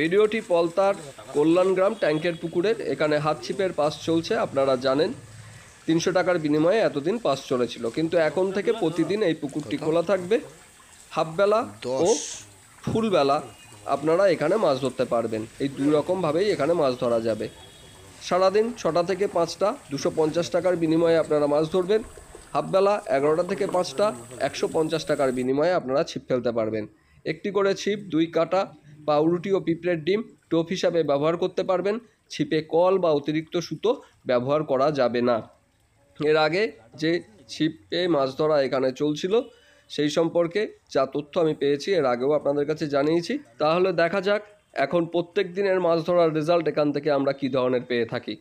ভিডিওটি পলতার কল্যাণগ্রাম ট্যাঙ্কের পুকুরের এখানে হাত ছিপের পাস চলছে আপনারা জানেন তিনশো টাকার বিনিময়ে এতদিন পাস চলেছিল কিন্তু এখন থেকে প্রতিদিন এই পুকুরটি খোলা থাকবে হাফবেলা ও ফুলবেলা আপনারা এখানে মাছ ধরতে পারবেন এই দুই রকমভাবেই এখানে মাছ ধরা যাবে সারাদিন ছটা থেকে পাঁচটা দুশো পঞ্চাশ টাকার বিনিময়ে আপনারা মাছ ধরবেন হাফবেলা এগারোটা থেকে পাঁচটা একশো পঞ্চাশ টাকার বিনিময়ে আপনারা ছিপ ফেলতে পারবেন একটি করে ছিপ দুই কাটা পাউরুটি ও পিঁপড়ের ডিম টোপ হিসাবে ব্যবহার করতে পারবেন ছিপে কল বা অতিরিক্ত সুতো ব্যবহার করা যাবে না এর আগে যে ছিপে মাছ ধরা এখানে চলছিল সেই সম্পর্কে যা তথ্য আমি পেয়েছি এর আগেও আপনাদের কাছে জানিয়েছি তাহলে দেখা যাক এখন প্রত্যেক দিনের মাছ ধরার রেজাল্ট এখান থেকে আমরা কী ধরনের পেয়ে থাকি